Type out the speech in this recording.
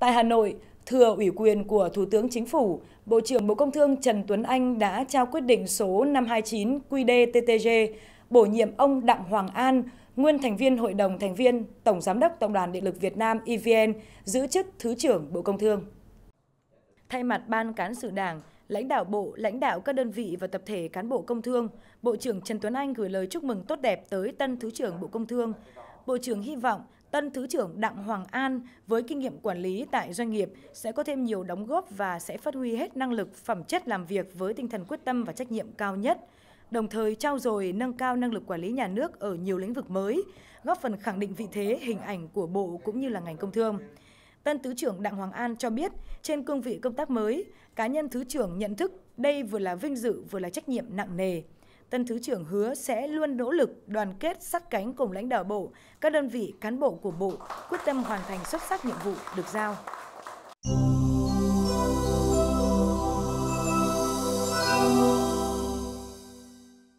Tại Hà Nội, thừa ủy quyền của Thủ tướng Chính phủ, Bộ trưởng Bộ Công Thương Trần Tuấn Anh đã trao quyết định số 529 QĐ-TTG bổ nhiệm ông Đặng Hoàng An, nguyên thành viên Hội đồng thành viên Tổng Giám đốc Tổng đoàn Điện lực Việt Nam EVN, giữ chức Thứ trưởng Bộ Công Thương. Thay mặt Ban Cán sự Đảng, lãnh đạo Bộ, lãnh đạo các đơn vị và tập thể cán bộ Công Thương, Bộ trưởng Trần Tuấn Anh gửi lời chúc mừng tốt đẹp tới tân Thứ trưởng Bộ Công Thương. Bộ trưởng hy vọng Tân Thứ trưởng Đặng Hoàng An với kinh nghiệm quản lý tại doanh nghiệp sẽ có thêm nhiều đóng góp và sẽ phát huy hết năng lực, phẩm chất làm việc với tinh thần quyết tâm và trách nhiệm cao nhất, đồng thời trao dồi nâng cao năng lực quản lý nhà nước ở nhiều lĩnh vực mới, góp phần khẳng định vị thế, hình ảnh của Bộ cũng như là ngành công thương. Tân Thứ trưởng Đặng Hoàng An cho biết, trên cương vị công tác mới, cá nhân Thứ trưởng nhận thức đây vừa là vinh dự vừa là trách nhiệm nặng nề tân Thứ trưởng hứa sẽ luôn nỗ lực đoàn kết sát cánh cùng lãnh đạo Bộ, các đơn vị cán bộ của Bộ, quyết tâm hoàn thành xuất sắc nhiệm vụ được giao.